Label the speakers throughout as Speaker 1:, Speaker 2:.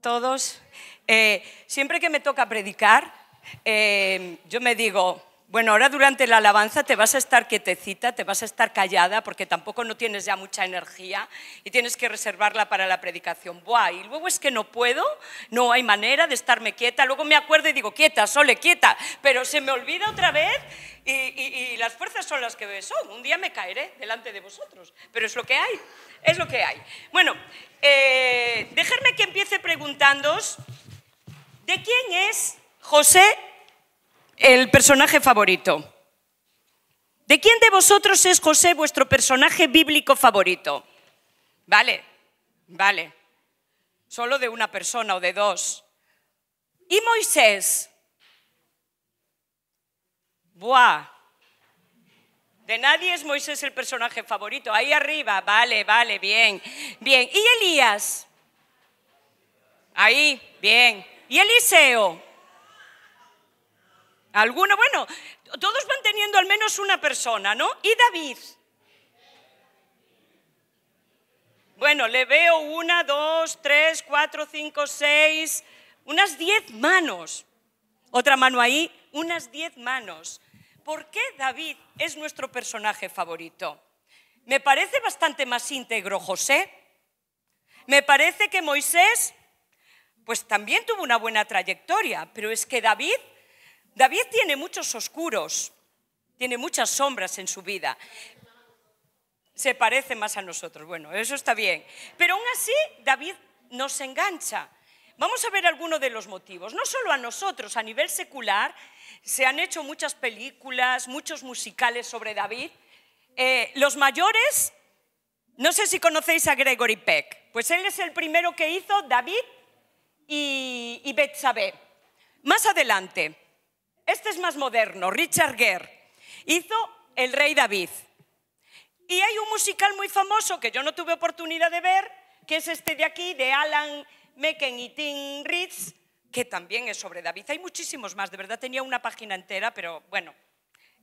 Speaker 1: todos. Eh, siempre que me toca predicar, eh, yo me digo, bueno, ahora durante la alabanza te vas a estar quietecita, te vas a estar callada, porque tampoco no tienes ya mucha energía y tienes que reservarla para la predicación. Buah, y luego es que no puedo, no hay manera de estarme quieta. Luego me acuerdo y digo, quieta, Sole, quieta, pero se me olvida otra vez y, las fuerzas son las que son. Un día me caeré delante de vosotros, pero es lo que hay, es lo que hay. Bueno, eh, dejadme que empiece preguntándoos, ¿de quién es José el personaje favorito. ¿De quién de vosotros es José vuestro personaje bíblico favorito? Vale, vale. Solo de una persona o de dos. ¿Y Moisés? Buah. De nadie es Moisés el personaje favorito. Ahí arriba, vale, vale, bien. Bien. ¿Y Elías? Ahí, bien. ¿Y Eliseo? Alguno, bueno, todos van teniendo al menos una persona, ¿no? ¿Y David? Bueno, le veo una, dos, tres, cuatro, cinco, seis, unas diez manos. Otra mano ahí, unas diez manos. ¿Por qué David es nuestro personaje favorito? Me parece bastante más íntegro José. Me parece que Moisés, pues también tuvo una buena trayectoria, pero es que David David tiene muchos oscuros, tiene muchas sombras en su vida. Se parece más a nosotros, bueno, eso está bien. Pero aún así, David nos engancha. Vamos a ver algunos de los motivos. No solo a nosotros, a nivel secular, se han hecho muchas películas, muchos musicales sobre David. Eh, los mayores, no sé si conocéis a Gregory Peck, pues él es el primero que hizo David y, y Betsabé. Más adelante, este es más moderno, Richard Gere. Hizo El Rey David. Y hay un musical muy famoso que yo no tuve oportunidad de ver, que es este de aquí, de Alan Mecken y Tim Ritz, que también es sobre David. Hay muchísimos más, de verdad tenía una página entera, pero bueno,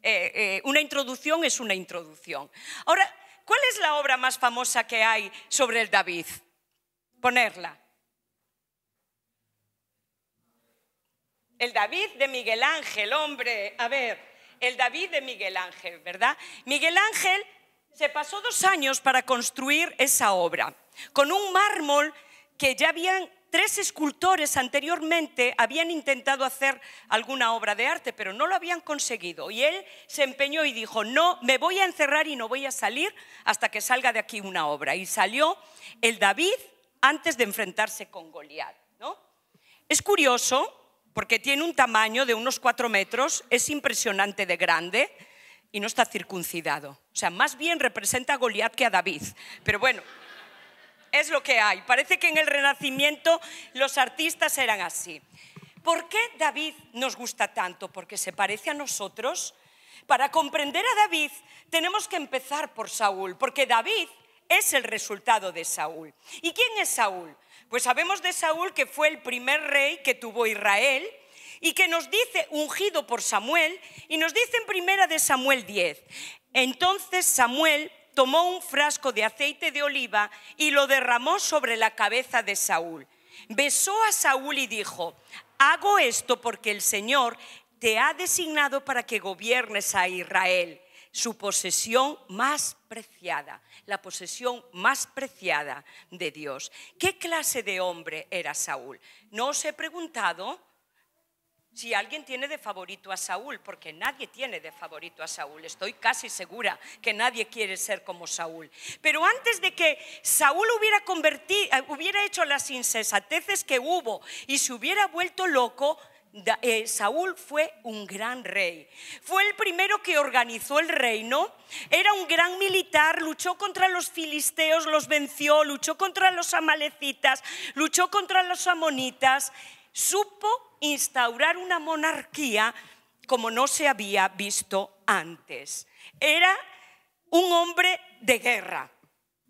Speaker 1: eh, eh, una introducción es una introducción. Ahora, ¿cuál es la obra más famosa que hay sobre el David? Ponerla. El David de Miguel Ángel, hombre, a ver, el David de Miguel Ángel, ¿verdad? Miguel Ángel se pasó dos años para construir esa obra, con un mármol que ya habían tres escultores anteriormente habían intentado hacer alguna obra de arte, pero no lo habían conseguido. Y él se empeñó y dijo, no, me voy a encerrar y no voy a salir hasta que salga de aquí una obra. Y salió el David antes de enfrentarse con Goliat. ¿no? Es curioso porque tiene un tamaño de unos cuatro metros, es impresionante de grande y no está circuncidado. O sea, más bien representa a Goliat que a David. Pero bueno, es lo que hay. Parece que en el Renacimiento los artistas eran así. ¿Por qué David nos gusta tanto? Porque se parece a nosotros. Para comprender a David tenemos que empezar por Saúl, porque David es el resultado de Saúl. ¿Y quién es Saúl? Pues sabemos de Saúl que fue el primer rey que tuvo Israel y que nos dice, ungido por Samuel, y nos dice en primera de Samuel 10, entonces Samuel tomó un frasco de aceite de oliva y lo derramó sobre la cabeza de Saúl. Besó a Saúl y dijo, hago esto porque el Señor te ha designado para que gobiernes a Israel su posesión más preciada, la posesión más preciada de Dios. ¿Qué clase de hombre era Saúl? No os he preguntado si alguien tiene de favorito a Saúl, porque nadie tiene de favorito a Saúl, estoy casi segura que nadie quiere ser como Saúl. Pero antes de que Saúl hubiera, convertido, eh, hubiera hecho las insensateces que hubo y se hubiera vuelto loco, eh, Saúl fue un gran rey. Fue el primero que organizó el reino. Era un gran militar, luchó contra los filisteos, los venció, luchó contra los amalecitas, luchó contra los amonitas. Supo instaurar una monarquía como no se había visto antes. Era un hombre de guerra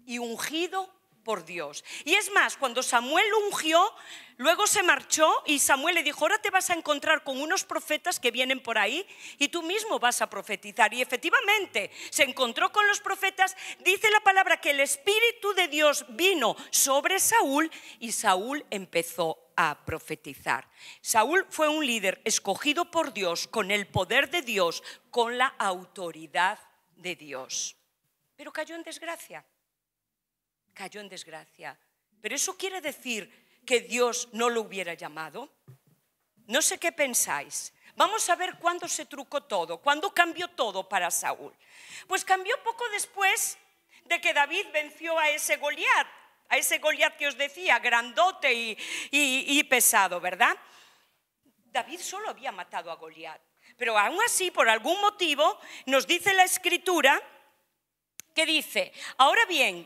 Speaker 1: y ungido Dios. Y es más, cuando Samuel ungió, luego se marchó y Samuel le dijo, ahora te vas a encontrar con unos profetas que vienen por ahí y tú mismo vas a profetizar. Y efectivamente se encontró con los profetas, dice la palabra que el Espíritu de Dios vino sobre Saúl y Saúl empezó a profetizar. Saúl fue un líder escogido por Dios, con el poder de Dios, con la autoridad de Dios. Pero cayó en desgracia cayó en desgracia. Pero eso quiere decir que Dios no lo hubiera llamado. No sé qué pensáis. Vamos a ver cuándo se trucó todo, cuándo cambió todo para Saúl. Pues cambió poco después de que David venció a ese Goliat, a ese Goliat que os decía, grandote y, y pesado, ¿verdad? David solo había matado a Goliat, pero aún así, por algún motivo, nos dice la escritura que dice, ahora bien,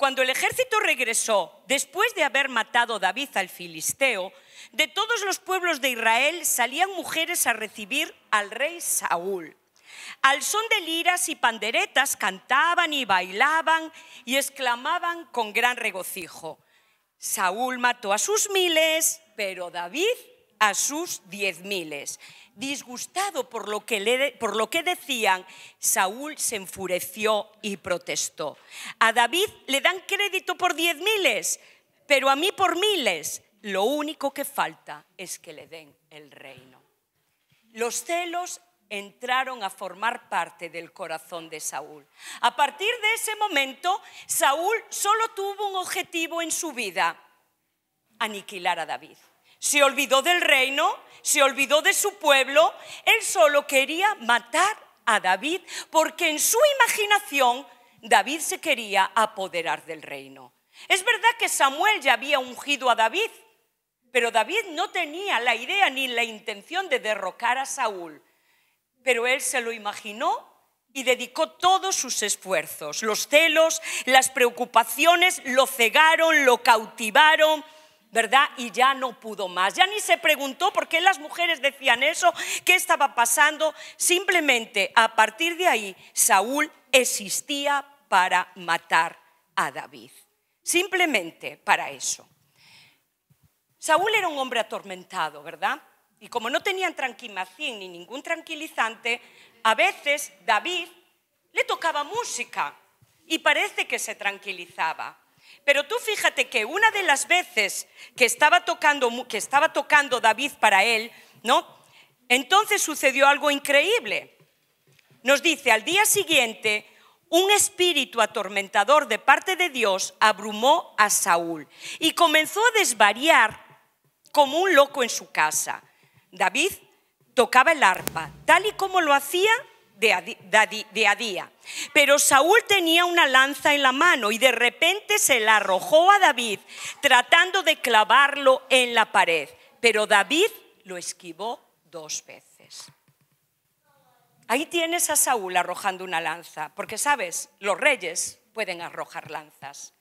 Speaker 1: cuando el ejército regresó, después de haber matado David al filisteo, de todos los pueblos de Israel salían mujeres a recibir al rey Saúl. Al son de liras y panderetas cantaban y bailaban y exclamaban con gran regocijo. Saúl mató a sus miles, pero David a sus diez miles. Disgustado por lo, que por lo que decían, Saúl se enfureció y protestó. A David le dan crédito por diez miles, pero a mí por miles. Lo único que falta es que le den el reino. Los celos entraron a formar parte del corazón de Saúl. A partir de ese momento, Saúl solo tuvo un objetivo en su vida, aniquilar a David. Se olvidó del reino, se olvidó de su pueblo, él solo quería matar a David porque en su imaginación David se quería apoderar del reino. Es verdad que Samuel ya había ungido a David, pero David no tenía la idea ni la intención de derrocar a Saúl, pero él se lo imaginó y dedicó todos sus esfuerzos. Los celos, las preocupaciones lo cegaron, lo cautivaron ¿verdad? Y ya no pudo más. Ya ni se preguntó por qué las mujeres decían eso, qué estaba pasando. Simplemente a partir de ahí, Saúl existía para matar a David. Simplemente para eso. Saúl era un hombre atormentado, ¿verdad? Y como no tenían tranquimacín ni ningún tranquilizante, a veces David le tocaba música y parece que se tranquilizaba. Pero tú fíjate que una de las veces que estaba tocando, que estaba tocando David para él, ¿no? Entonces sucedió algo increíble. Nos dice, al día siguiente, un espíritu atormentador de parte de Dios abrumó a Saúl y comenzó a desvariar como un loco en su casa. David tocaba el arpa, tal y como lo hacía de a día. Pero Saúl tenía una lanza en la mano y de repente se la arrojó a David tratando de clavarlo en la pared. Pero David lo esquivó dos veces. Ahí tienes a Saúl arrojando una lanza, porque sabes, los reyes pueden arrojar lanzas.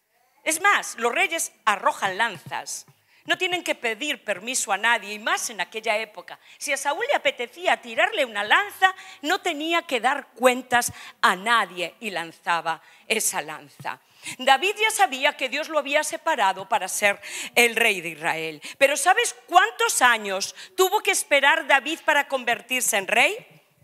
Speaker 1: Es más, los reyes arrojan lanzas. No tienen que pedir permiso a nadie, y más en aquella época. Si a Saúl le apetecía tirarle una lanza, no tenía que dar cuentas a nadie y lanzaba esa lanza. David ya sabía que Dios lo había separado para ser el rey de Israel. Pero ¿sabes cuántos años tuvo que esperar David para convertirse en rey?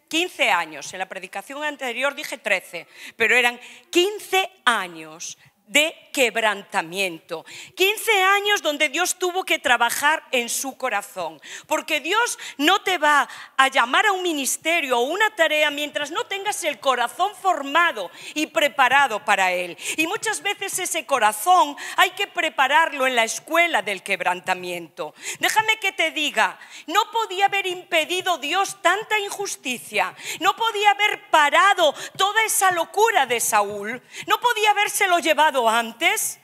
Speaker 1: 15 años. En la predicación anterior dije 13, pero eran 15 años de quebrantamiento. 15 años donde Dios tuvo que trabajar en su corazón, porque Dios no te va a llamar a un ministerio o una tarea mientras no tengas el corazón formado y preparado para él. Y muchas veces ese corazón hay que prepararlo en la escuela del quebrantamiento. Déjame que te diga, no podía haber impedido Dios tanta injusticia, no podía haber parado toda esa locura de Saúl, no podía habérselo llevado antes?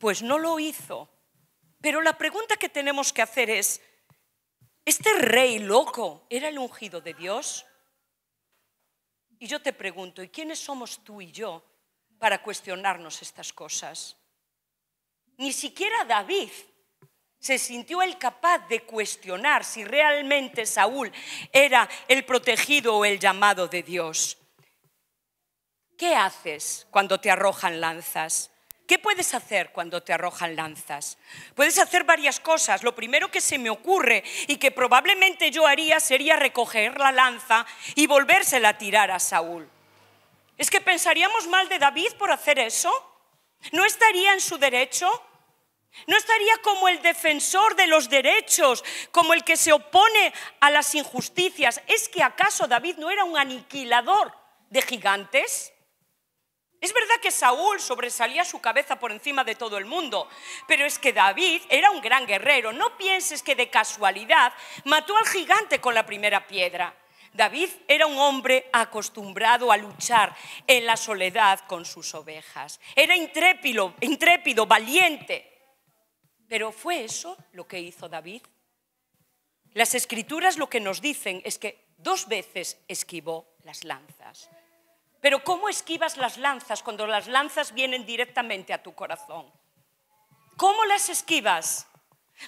Speaker 1: Pues no lo hizo. Pero la pregunta que tenemos que hacer es, ¿este rey loco era el ungido de Dios? Y yo te pregunto, ¿y quiénes somos tú y yo para cuestionarnos estas cosas? Ni siquiera David se sintió el capaz de cuestionar si realmente Saúl era el protegido o el llamado de Dios. ¿Qué haces cuando te arrojan lanzas? ¿Qué puedes hacer cuando te arrojan lanzas? Puedes hacer varias cosas. Lo primero que se me ocurre y que probablemente yo haría sería recoger la lanza y volvérsela a tirar a Saúl. ¿Es que pensaríamos mal de David por hacer eso? ¿No estaría en su derecho? ¿No estaría como el defensor de los derechos, como el que se opone a las injusticias? ¿Es que acaso David no era un aniquilador de gigantes? Es verdad que Saúl sobresalía su cabeza por encima de todo el mundo, pero es que David era un gran guerrero. No pienses que de casualidad mató al gigante con la primera piedra. David era un hombre acostumbrado a luchar en la soledad con sus ovejas. Era intrépido, intrépido, valiente. Pero ¿fue eso lo que hizo David? Las escrituras lo que nos dicen es que dos veces esquivó las lanzas. Pero ¿cómo esquivas las lanzas cuando las lanzas vienen directamente a tu corazón? ¿Cómo las esquivas?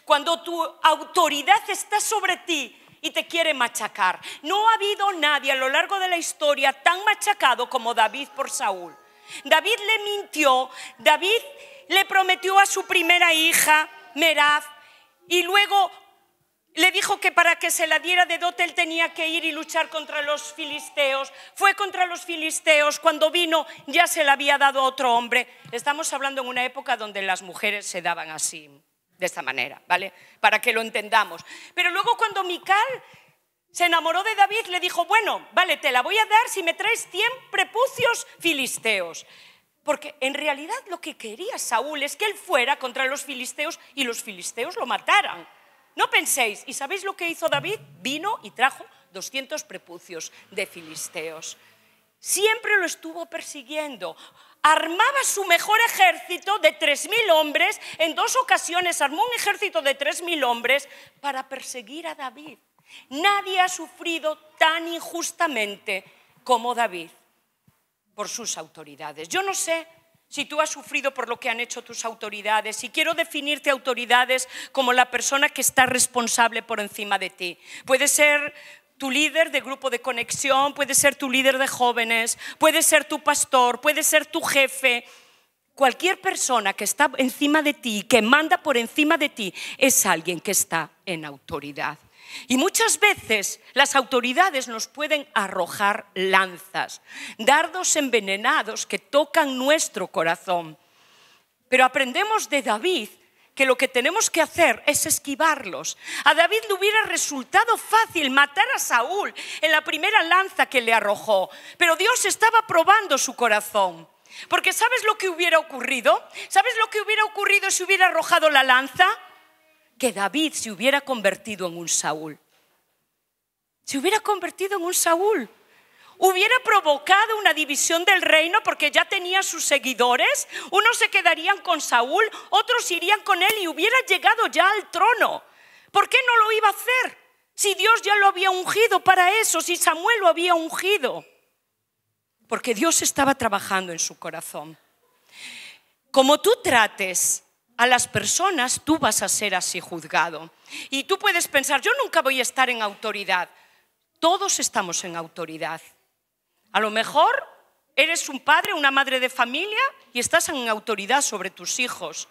Speaker 1: Cuando tu autoridad está sobre ti y te quiere machacar. No ha habido nadie a lo largo de la historia tan machacado como David por Saúl. David le mintió, David le prometió a su primera hija, Merab, y luego le dijo que para que se la diera de dote él tenía que ir y luchar contra los filisteos. Fue contra los filisteos, cuando vino ya se la había dado a otro hombre. Estamos hablando en una época donde las mujeres se daban así, de esta manera, ¿vale? Para que lo entendamos. Pero luego cuando Mical se enamoró de David, le dijo, bueno, vale, te la voy a dar si me traes 100 prepucios filisteos. Porque en realidad lo que quería Saúl es que él fuera contra los filisteos y los filisteos lo mataran. No penséis, ¿y sabéis lo que hizo David? Vino y trajo 200 prepucios de filisteos. Siempre lo estuvo persiguiendo. Armaba su mejor ejército de 3.000 hombres. En dos ocasiones armó un ejército de 3.000 hombres para perseguir a David. Nadie ha sufrido tan injustamente como David por sus autoridades. Yo no sé si tú has sufrido por lo que han hecho tus autoridades, y quiero definirte autoridades como la persona que está responsable por encima de ti. Puede ser tu líder de grupo de conexión, puede ser tu líder de jóvenes, puede ser tu pastor, puede ser tu jefe. Cualquier persona que está encima de ti, que manda por encima de ti, es alguien que está en autoridad. Y muchas veces las autoridades nos pueden arrojar lanzas, dardos envenenados que tocan nuestro corazón. Pero aprendemos de David que lo que tenemos que hacer es esquivarlos. A David le hubiera resultado fácil matar a Saúl en la primera lanza que le arrojó, pero Dios estaba probando su corazón. Porque ¿sabes lo que hubiera ocurrido? ¿Sabes lo que hubiera ocurrido si hubiera arrojado la lanza? que David se hubiera convertido en un Saúl. Se hubiera convertido en un Saúl. Hubiera provocado una división del reino porque ya tenía sus seguidores. Unos se quedarían con Saúl, otros irían con él y hubiera llegado ya al trono. ¿Por qué no lo iba a hacer? Si Dios ya lo había ungido para eso, si Samuel lo había ungido. Porque Dios estaba trabajando en su corazón. Como tú trates a las personas, tú vas a ser así juzgado. Y tú puedes pensar, yo nunca voy a estar en autoridad. Todos estamos en autoridad. A lo mejor eres un padre, una madre de familia y estás en autoridad sobre tus hijos,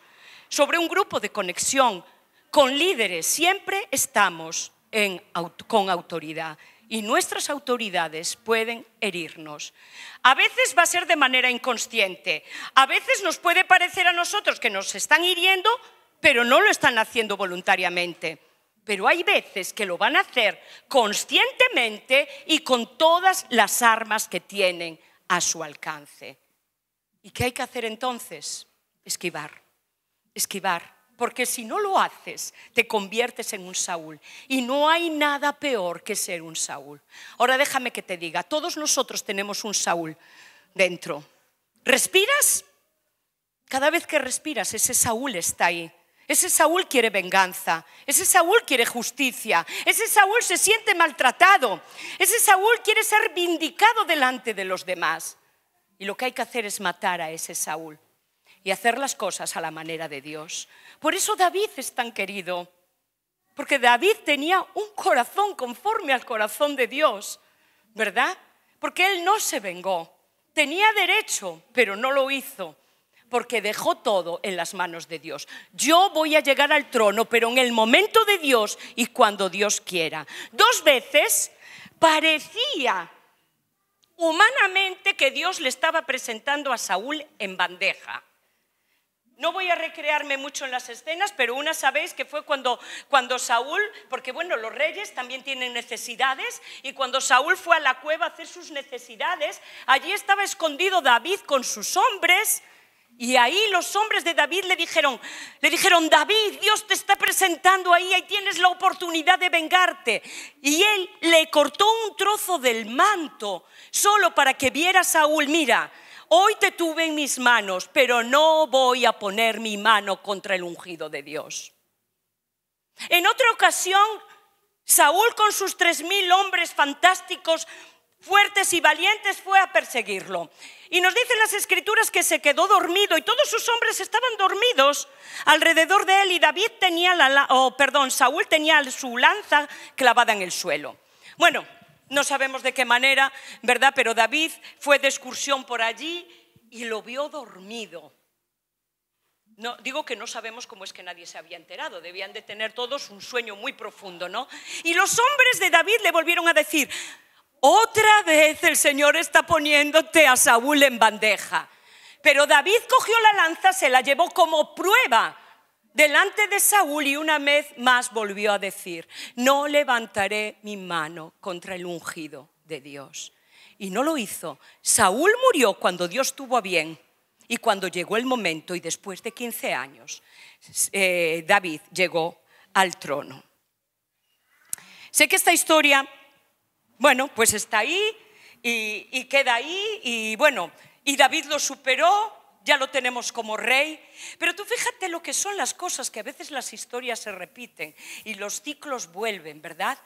Speaker 1: sobre un grupo de conexión, con líderes. Siempre estamos con autoridad y nuestras autoridades pueden herirnos. A veces va a ser de manera inconsciente, a veces nos puede parecer a nosotros que nos están hiriendo, pero no lo están haciendo voluntariamente. Pero hay veces que lo van a hacer conscientemente y con todas las armas que tienen a su alcance. ¿Y qué hay que hacer entonces? Esquivar, esquivar porque si no lo haces, te conviertes en un Saúl. Y no hay nada peor que ser un Saúl. Ahora déjame que te diga, todos nosotros tenemos un Saúl dentro. ¿Respiras? Cada vez que respiras, ese Saúl está ahí. Ese Saúl quiere venganza, ese Saúl quiere justicia, ese Saúl se siente maltratado, ese Saúl quiere ser vindicado delante de los demás. Y lo que hay que hacer es matar a ese Saúl y hacer las cosas a la manera de Dios. Por eso David es tan querido, porque David tenía un corazón conforme al corazón de Dios, ¿verdad? Porque él no se vengó, tenía derecho, pero no lo hizo, porque dejó todo en las manos de Dios. Yo voy a llegar al trono, pero en el momento de Dios y cuando Dios quiera. Dos veces parecía humanamente que Dios le estaba presentando a Saúl en bandeja. No voy a recrearme mucho en las escenas, pero una sabéis que fue cuando, cuando Saúl, porque bueno, los reyes también tienen necesidades, y cuando Saúl fue a la cueva a hacer sus necesidades, allí estaba escondido David con sus hombres. Y ahí los hombres de David le dijeron, le dijeron, David, Dios te está presentando ahí, ahí tienes la oportunidad de vengarte. Y él le cortó un trozo del manto solo para que viera a Saúl, mira, hoy te tuve en mis manos, pero no voy a poner mi mano contra el ungido de Dios. En otra ocasión, Saúl con sus tres mil hombres fantásticos, fuertes y valientes, fue a perseguirlo. Y nos dicen las escrituras que se quedó dormido y todos sus hombres estaban dormidos alrededor de él y David tenía la, oh, perdón, Saúl tenía su lanza clavada en el suelo. Bueno, no sabemos de qué manera, ¿verdad? Pero David fue de excursión por allí y lo vio dormido. No, digo que no sabemos cómo es que nadie se había enterado, debían de tener todos un sueño muy profundo, ¿no? Y los hombres de David le volvieron a decir, otra vez el Señor está poniéndote a Saúl en bandeja. Pero David cogió la lanza, se la llevó como prueba delante de Saúl y una vez más volvió a decir, no levantaré mi mano contra el ungido de Dios. Y no lo hizo. Saúl murió cuando Dios tuvo a bien y cuando llegó el momento y después de 15 años, eh, David llegó al trono. Sé que esta historia, bueno, pues está ahí y queda ahí y bueno, y David lo superó ya lo tenemos como rey. Pero tú fíjate lo que son las cosas, que a veces las historias se repiten y los ciclos vuelven, ¿verdad?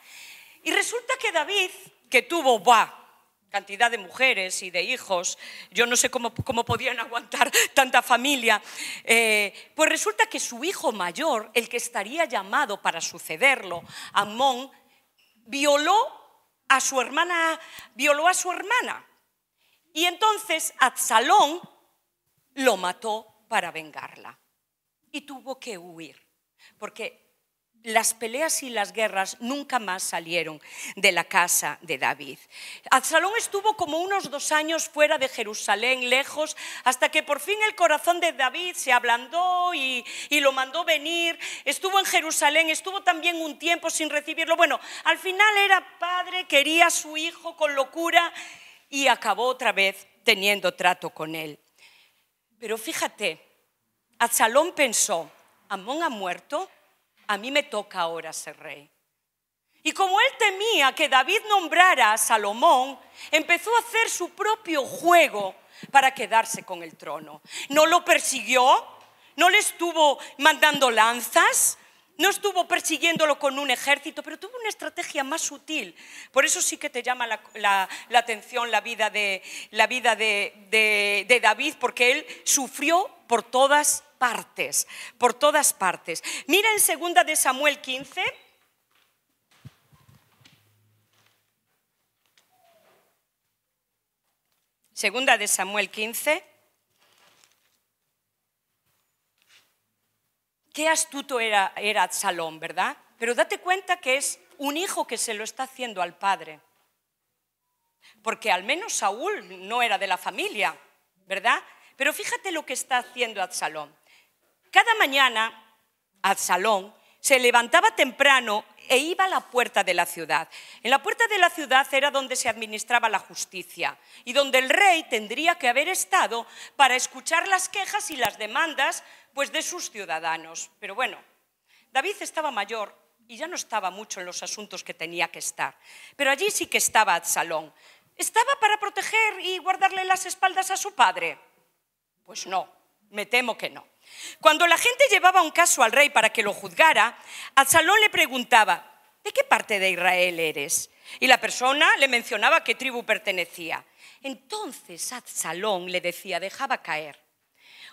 Speaker 1: Y resulta que David, que tuvo, va, cantidad de mujeres y de hijos, yo no sé cómo, podían aguantar tanta familia, eh, pues resulta que su hijo mayor, el que estaría llamado para sucederlo, Amón, violó a su hermana, violó a su hermana. Y entonces Absalón lo mató para vengarla y tuvo que huir, porque las peleas y las guerras nunca más salieron de la casa de David. Absalón estuvo como unos dos años fuera de Jerusalén, lejos, hasta que por fin el corazón de David se ablandó y, lo mandó venir. Estuvo en Jerusalén, estuvo también un tiempo sin recibirlo. Bueno, al final era padre, quería a su hijo con locura y acabó otra vez teniendo trato con él. Pero fíjate, Salomón pensó, Amón ha muerto, a mí me toca ahora ser rey. Y como él temía que David nombrara a Salomón, empezó a hacer su propio juego para quedarse con el trono. No lo persiguió, no le estuvo mandando lanzas, no estuvo persiguiéndolo con un ejército, pero tuvo una estrategia más sutil. Por eso sí que te llama la, atención la vida, de, de David, porque él sufrió por todas partes, por todas partes. Mira en segunda de Samuel 15. Segunda de Samuel 15. qué astuto era, era Absalón, ¿verdad? Pero date cuenta que es un hijo que se lo está haciendo al padre. Porque al menos Saúl no era de la familia, ¿verdad? Pero fíjate lo que está haciendo Absalón. Cada mañana, Absalón se levantaba temprano e iba a la puerta de la ciudad. En la puerta de la ciudad era donde se administraba la justicia y donde el rey tendría que haber estado para escuchar las quejas y las demandas pues, de sus ciudadanos. Pero bueno, David estaba mayor y ya no estaba mucho en los asuntos que tenía que estar. Pero allí sí que estaba Absalón. ¿Estaba para proteger y guardarle las espaldas a su padre? Pues no, me temo que no. Cuando la gente llevaba un caso al rey para que lo juzgara, Absalón le preguntaba, ¿de qué parte de Israel eres? Y la persona le mencionaba qué tribu pertenecía. Entonces adsalón le decía, dejaba caer,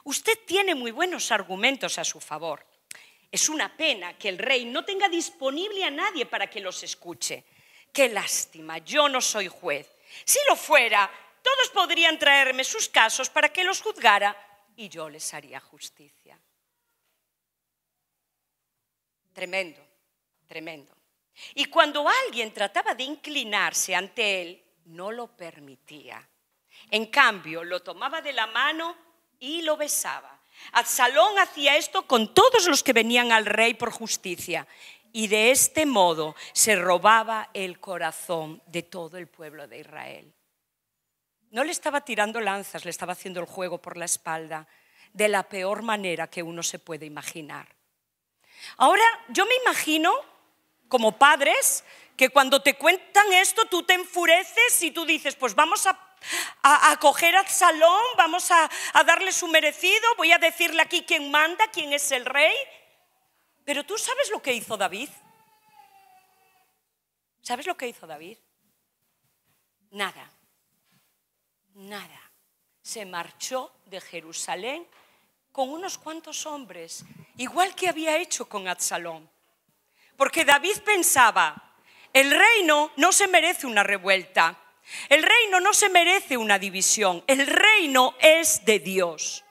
Speaker 1: usted tiene muy buenos argumentos a su favor. Es una pena que el rey no tenga disponible a nadie para que los escuche. Qué lástima, yo no soy juez. Si lo fuera, todos podrían traerme sus casos para que los juzgara y yo les haría justicia. Tremendo, tremendo. Y cuando alguien trataba de inclinarse ante él, no lo permitía. En cambio, lo tomaba de la mano y lo besaba. Absalón hacía esto con todos los que venían al rey por justicia y de este modo se robaba el corazón de todo el pueblo de Israel. No le estaba tirando lanzas, le estaba haciendo el juego por la espalda, de la peor manera que uno se puede imaginar. Ahora, yo me imagino, como padres, que cuando te cuentan esto, tú te enfureces y tú dices, pues vamos a a, a, coger al salón, vamos a, a, darle su merecido, voy a decirle aquí quién manda, quién es el rey. Pero tú sabes lo que hizo David. ¿Sabes lo que hizo David? Nada nada. Se marchó de Jerusalén con unos cuantos hombres, igual que había hecho con Absalón. Porque David pensaba, el reino no se merece una revuelta, el reino no se merece una división, el reino es de Dios.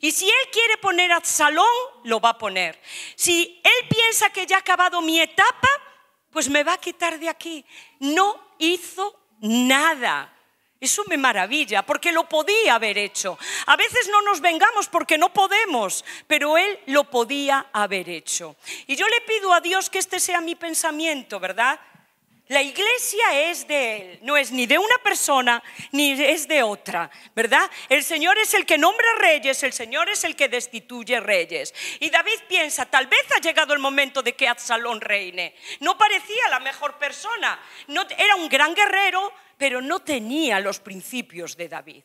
Speaker 1: Y si él quiere poner a Absalón, lo va a poner. Si él piensa que ya ha acabado mi etapa, pues me va a quitar de aquí. No hizo nada. Eso me maravilla, porque lo podía haber hecho. A veces no nos vengamos porque no podemos, pero Él lo podía haber hecho. Y yo le pido a Dios que este sea mi pensamiento, ¿verdad? La iglesia es de Él, no es ni de una persona ni es de otra, ¿verdad? El Señor es el que nombra reyes, el Señor es el que destituye reyes. Y David piensa, tal vez ha llegado el momento de que Absalón reine. No parecía la mejor persona, no, era un gran guerrero, pero no tenía los principios de David.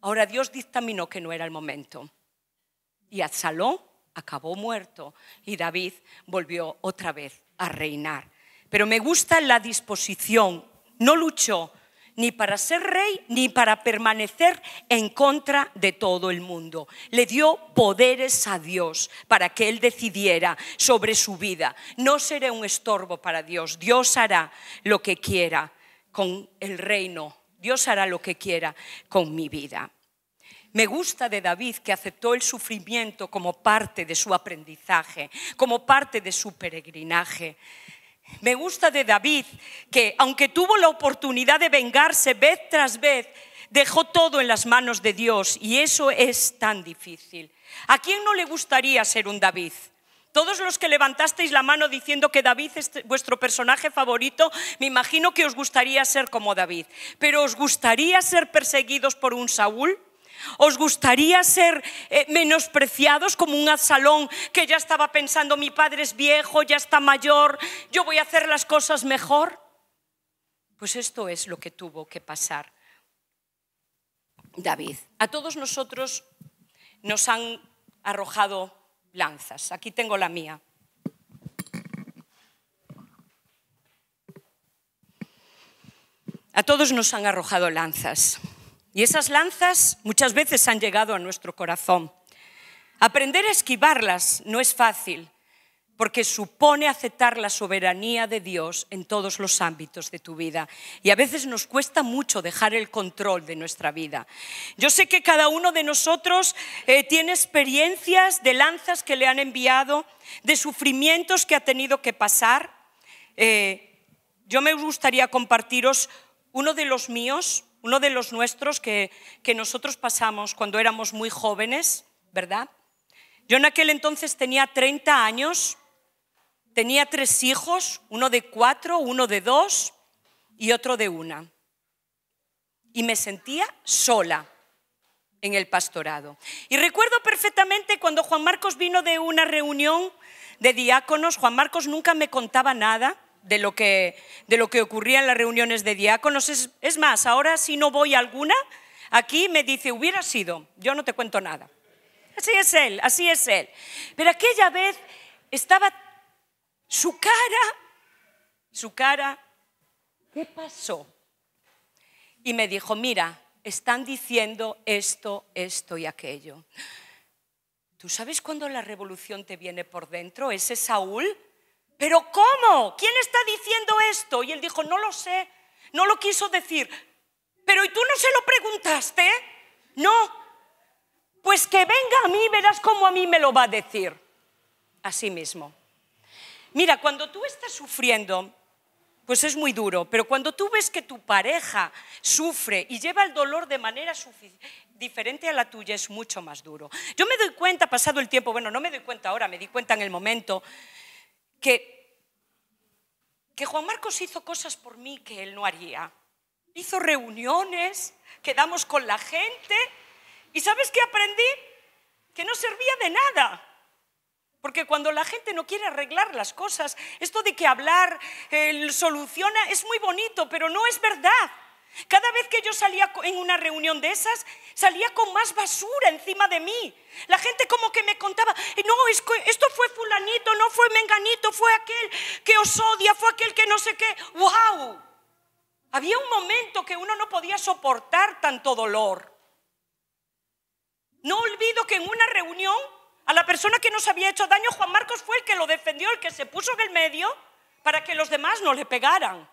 Speaker 1: Ahora Dios dictaminó que no era el momento. Y Absalón acabó muerto y David volvió otra vez a reinar pero me gusta la disposición. No luchó ni para ser rey ni para permanecer en contra de todo el mundo. Le dio poderes a Dios para que Él decidiera sobre su vida. No seré un estorbo para Dios. Dios hará lo que quiera con el reino. Dios hará lo que quiera con mi vida. Me gusta de David que aceptó el sufrimiento como parte de su aprendizaje, como parte de su peregrinaje. Me gusta de David que, aunque tuvo la oportunidad de vengarse vez tras vez, dejó todo en las manos de Dios y eso es tan difícil. ¿A quién no le gustaría ser un David? Todos los que levantasteis la mano diciendo que David es vuestro personaje favorito, me imagino que os gustaría ser como David. Pero ¿os gustaría ser perseguidos por un Saúl? ¿Os gustaría ser eh, menospreciados como un azalón que ya estaba pensando, mi padre es viejo, ya está mayor, yo voy a hacer las cosas mejor? Pues esto es lo que tuvo que pasar David. A todos nosotros nos han arrojado lanzas. Aquí tengo la mía. A todos nos han arrojado lanzas. Y esas lanzas muchas veces han llegado a nuestro corazón. Aprender a esquivarlas no es fácil, porque supone aceptar la soberanía de Dios en todos los ámbitos de tu vida. Y a veces nos cuesta mucho dejar el control de nuestra vida. Yo sé que cada uno de nosotros eh, tiene experiencias de lanzas que le han enviado, de sufrimientos que ha tenido que pasar. Eh, yo me gustaría compartiros uno de los míos uno de los nuestros que, que nosotros pasamos cuando éramos muy jóvenes, ¿verdad? Yo en aquel entonces tenía 30 años, tenía tres hijos, uno de cuatro, uno de dos y otro de una. Y me sentía sola en el pastorado. Y recuerdo perfectamente cuando Juan Marcos vino de una reunión de diáconos, Juan Marcos nunca me contaba nada, de lo que, de lo que ocurría en las reuniones de diáconos. Es, es más, ahora si no voy a alguna, aquí me dice, hubiera sido, yo no te cuento nada. Así es él, así es él. Pero aquella vez estaba su cara, su cara, ¿qué pasó? Y me dijo, mira, están diciendo esto, esto y aquello. ¿Tú sabes cuándo la revolución te viene por dentro? Ese Saúl ¿pero cómo? ¿Quién está diciendo esto? Y él dijo, no lo sé, no lo quiso decir. ¿Pero y tú no se lo preguntaste? No. Pues que venga a mí, verás cómo a mí me lo va a decir. Así mismo. Mira, cuando tú estás sufriendo, pues es muy duro, pero cuando tú ves que tu pareja sufre y lleva el dolor de manera diferente a la tuya, es mucho más duro. Yo me doy cuenta, pasado el tiempo, bueno, no me doy cuenta ahora, me di cuenta en el momento, que, que Juan Marcos hizo cosas por mí que él no haría. Hizo reuniones, quedamos con la gente y ¿sabes qué aprendí? Que no servía de nada. Porque cuando la gente no quiere arreglar las cosas, esto de que hablar el eh, soluciona es muy bonito, pero no es verdad. Cada vez que yo salía en una reunión de esas, salía con más basura encima de mí. La gente como que me contaba, eh, no, esto fue fulanito, no fue menganito, fue aquel que os odia, fue aquel que no sé qué. ¡Wow! Había un momento que uno no podía soportar tanto dolor. No olvido que en una reunión a la persona que nos había hecho daño, Juan Marcos fue el que lo defendió, el que se puso en el medio para que los demás no le pegaran.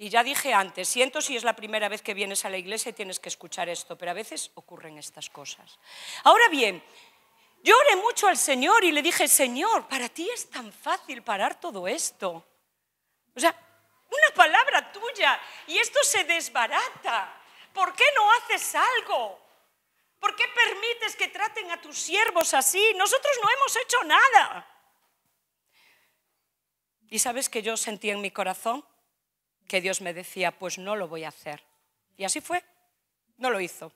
Speaker 1: Y ya dije antes, siento si es la primera vez que vienes a la iglesia y tienes que escuchar esto, pero a veces ocurren estas cosas. Ahora bien, lloré mucho al Señor y le dije, Señor, para ti es tan fácil parar todo esto. O sea, una palabra tuya y esto se desbarata. ¿Por qué no haces algo? ¿Por qué permites que traten a tus siervos así? Nosotros no hemos hecho nada. ¿Y sabes que yo sentí en mi corazón? que Dios me decía, pues no lo voy a hacer. Y así fue, no lo hizo.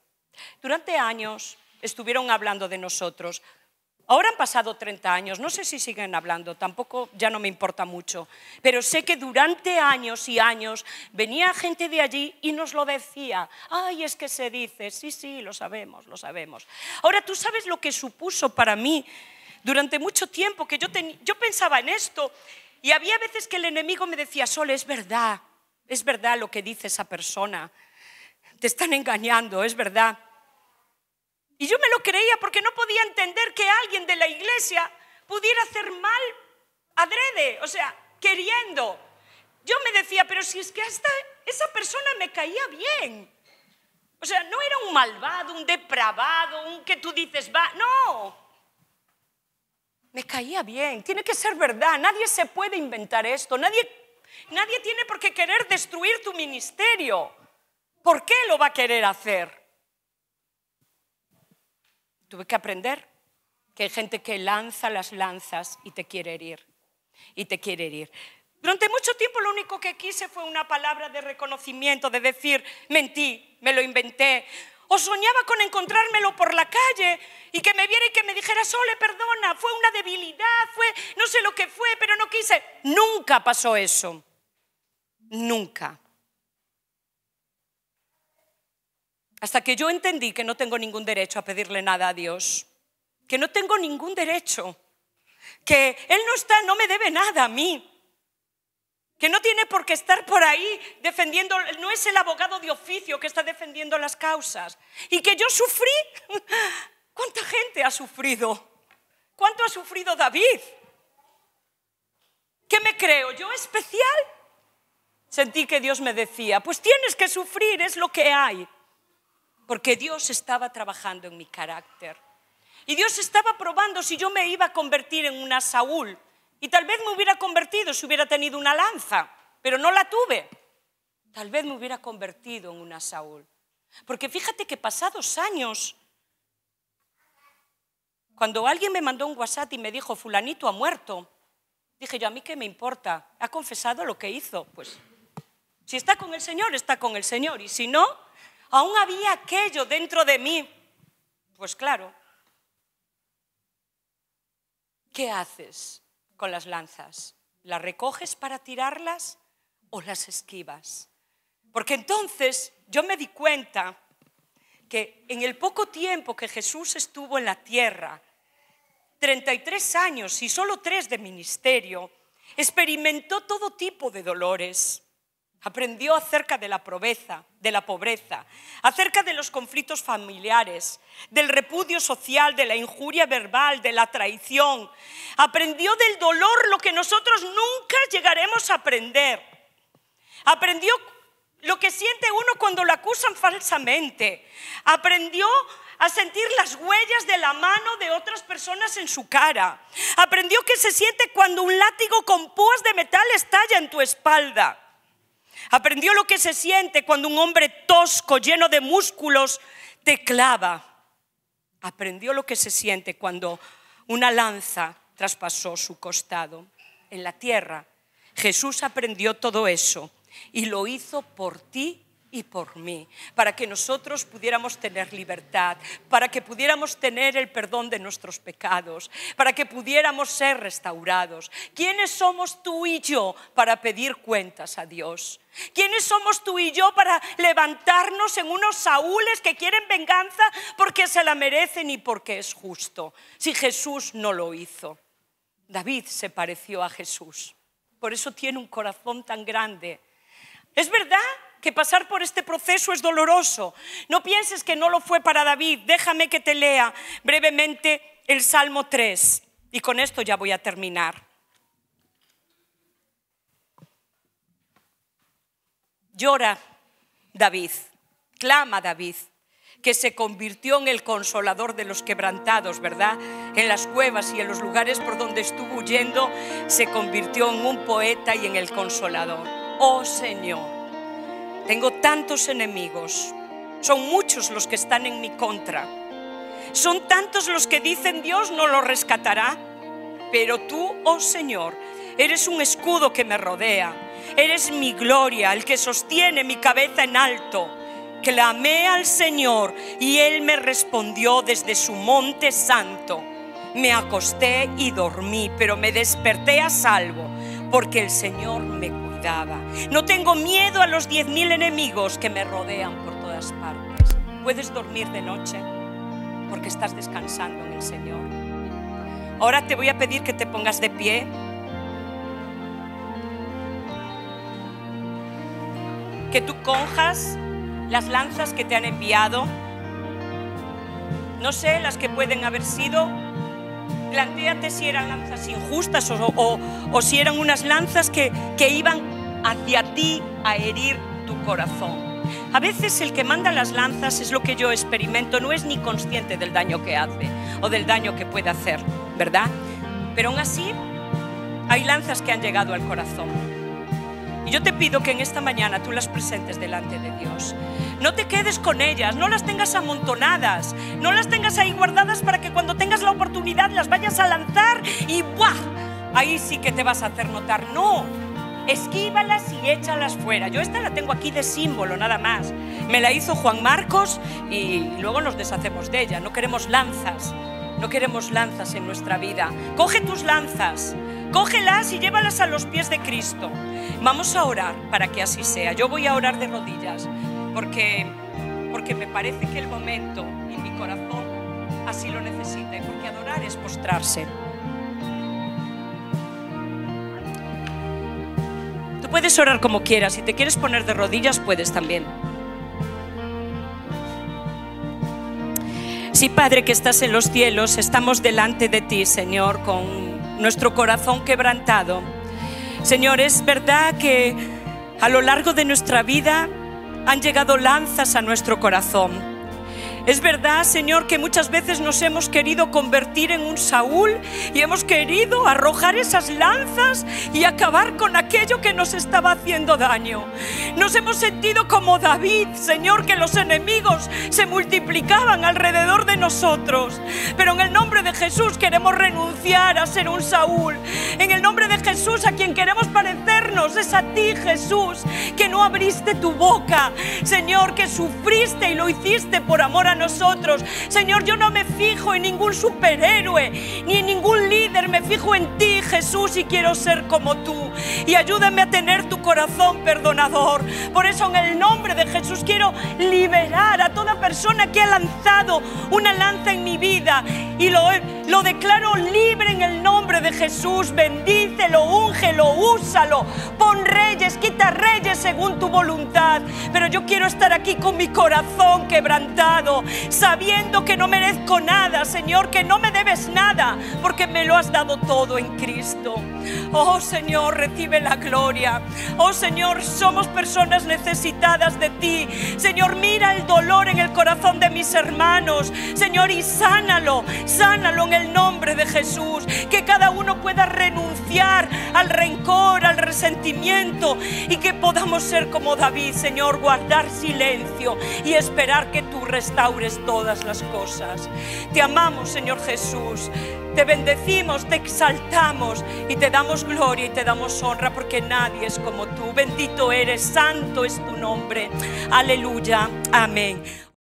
Speaker 1: Durante años estuvieron hablando de nosotros. Ahora han pasado 30 años, no sé si siguen hablando, tampoco ya no me importa mucho, pero sé que durante años y años venía gente de allí y nos lo decía, ay, es que se dice, sí, sí, lo sabemos, lo sabemos. Ahora tú sabes lo que supuso para mí durante mucho tiempo que yo, yo pensaba en esto y había veces que el enemigo me decía, Sol, es verdad, es verdad lo que dice esa persona. Te están engañando, es verdad. Y yo me lo creía porque no podía entender que alguien de la iglesia pudiera hacer mal adrede, o sea, queriendo. Yo me decía, pero si es que hasta esa persona me caía bien. O sea, no era un malvado, un depravado, un que tú dices, va, no. Me caía bien, tiene que ser verdad, nadie se puede inventar esto, nadie Nadie tiene por qué querer destruir tu ministerio. ¿Por qué lo va a querer hacer? Tuve que aprender que hay gente que lanza las lanzas y te quiere herir. Y te quiere herir. Durante mucho tiempo lo único que quise fue una palabra de reconocimiento, de decir, mentí, me lo inventé. O soñaba con encontrármelo por la calle y que me viera y que me dijera, Sole, perdona, fue una debilidad, fue, no sé lo que fue, pero no quise. Nunca pasó eso. Nunca. Hasta que yo entendí que no tengo ningún derecho a pedirle nada a Dios, que no tengo ningún derecho, que Él no está, no me debe nada a mí, que no tiene por qué estar por ahí defendiendo, no es el abogado de oficio que está defendiendo las causas. Y que yo sufrí, ¿cuánta gente ha sufrido? ¿Cuánto ha sufrido David? ¿Qué me creo? ¿Yo especial? Sentí que Dios me decía, pues tienes que sufrir, es lo que hay. Porque Dios estaba trabajando en mi carácter. Y Dios estaba probando si yo me iba a convertir en una Saúl y tal vez me hubiera convertido si hubiera tenido una lanza, pero no la tuve. Tal vez me hubiera convertido en una Saúl. Porque fíjate que pasados años, cuando alguien me mandó un WhatsApp y me dijo, fulanito ha muerto, dije yo, ¿a mí qué me importa? ¿Ha confesado lo que hizo? Pues si está con el Señor, está con el Señor. Y si no, aún había aquello dentro de mí. Pues claro. ¿Qué haces? con las lanzas. ¿Las recoges para tirarlas o las esquivas? Porque entonces yo me di cuenta que en el poco tiempo que Jesús estuvo en la tierra, 33 años y solo tres de ministerio, experimentó todo tipo de dolores. Aprendió acerca de la pobreza, de la pobreza, acerca de los conflictos familiares, del repudio social, de la injuria verbal, de la traición. Aprendió del dolor lo que nosotros nunca llegaremos a aprender. Aprendió lo que siente uno cuando lo acusan falsamente. Aprendió a sentir las huellas de la mano de otras personas en su cara. Aprendió que se siente cuando un látigo con púas de metal estalla en tu espalda. Aprendió lo que se siente cuando un hombre tosco, lleno de músculos, te clava. Aprendió lo que se siente cuando una lanza traspasó su costado en la tierra. Jesús aprendió todo eso y lo hizo por ti y por mí, para que nosotros pudiéramos tener libertad, para que pudiéramos tener el perdón de nuestros pecados, para que pudiéramos ser restaurados. ¿Quiénes somos tú y yo para pedir cuentas a Dios? ¿Quiénes somos tú y yo para levantarnos en unos saúles que quieren venganza porque se la merecen y porque es justo? Si Jesús no lo hizo. David se pareció a Jesús. Por eso tiene un corazón tan grande. Es verdad que pasar por este proceso es doloroso. No pienses que no lo fue para David. Déjame que te lea brevemente el Salmo 3. Y con esto ya voy a terminar. Llora David, clama David, que se convirtió en el consolador de los quebrantados, ¿verdad? En las cuevas y en los lugares por donde estuvo huyendo, se convirtió en un poeta y en el consolador. Oh Señor, tengo tantos enemigos. Son muchos los que están en mi contra. Son tantos los que dicen Dios no lo rescatará. Pero tú, oh Señor, eres un escudo que me rodea. Eres mi gloria, el que sostiene mi cabeza en alto. Clamé al Señor y Él me respondió desde su monte santo. Me acosté y dormí, pero me desperté a salvo porque el Señor me cuidó. No tengo miedo a los diez mil enemigos que me rodean por todas partes. Puedes dormir de noche porque estás descansando en el Señor. Ahora te voy a pedir que te pongas de pie. Que tú conjas las lanzas que te han enviado. No sé las que pueden haber sido. Plantéate si eran lanzas injustas o, si eran unas lanzas que, que iban hacia ti a herir tu corazón. A veces el que manda las lanzas es lo que yo experimento, no es ni consciente del daño que hace o del daño que puede hacer, ¿verdad? Pero aún así hay lanzas que han llegado al corazón. Y yo te pido que en esta mañana tú las presentes delante de Dios. No te quedes con ellas, no las tengas amontonadas, no las tengas ahí guardadas para que cuando tengas la oportunidad las vayas a lanzar y ¡buah! Ahí sí que te vas a hacer notar. No, esquívalas y échalas fuera. Yo esta la tengo aquí de símbolo nada más. Me la hizo Juan Marcos y luego nos deshacemos de ella. No queremos lanzas, no queremos lanzas en nuestra vida. Coge tus lanzas, cógelas y llévalas a los pies de Cristo. Vamos a orar para que así sea. Yo voy a orar de rodillas porque, porque me parece que el momento y mi corazón así lo necesita porque adorar es postrarse. puedes orar como quieras. Si te quieres poner de rodillas, puedes también. Sí, Padre que estás en los cielos, estamos delante de ti, Señor, con nuestro corazón quebrantado. Señor, es verdad que a lo largo de nuestra vida han llegado lanzas a nuestro corazón es verdad, Señor, que muchas veces nos hemos querido convertir en un Saúl y hemos querido arrojar esas lanzas y acabar con aquello que nos estaba haciendo daño. Nos hemos sentido como David, Señor, que los enemigos se multiplicaban alrededor de nosotros. Pero en el nombre de Jesús queremos renunciar a ser un Saúl. En el nombre de Jesús a quien queremos parecernos es a ti, Jesús, que no abriste tu boca. Señor, que sufriste y lo hiciste por amor a nosotros. Señor, yo no me fijo en ningún superhéroe ni en ningún líder, me fijo en ti, Jesús, y quiero ser como tú. Y ayúdame a tener tu corazón perdonador. Por eso en el nombre de Jesús quiero liberar a toda persona que ha lanzado una lanza en mi vida y lo he lo declaro libre en el nombre de Jesús. Bendícelo, úngelo, úsalo. Pon reyes, quita reyes según tu voluntad. Pero yo quiero estar aquí con mi corazón quebrantado, sabiendo que no merezco nada, Señor, que no me debes nada, porque me lo has dado todo en Cristo. Oh Señor, recibe la gloria. Oh Señor, somos personas necesitadas de ti. Señor, mira el dolor en el corazón de mis hermanos. Señor, y sánalo, sánalo en el nombre de Jesús, que cada uno pueda renunciar al rencor, al resentimiento y que podamos ser como David, Señor, guardar silencio y esperar que tú restaures todas las cosas. Te amamos, Señor Jesús. Te bendecimos, te exaltamos y te damos gloria y te damos honra porque nadie es como tú. Bendito eres, santo es tu nombre. Aleluya. Amén.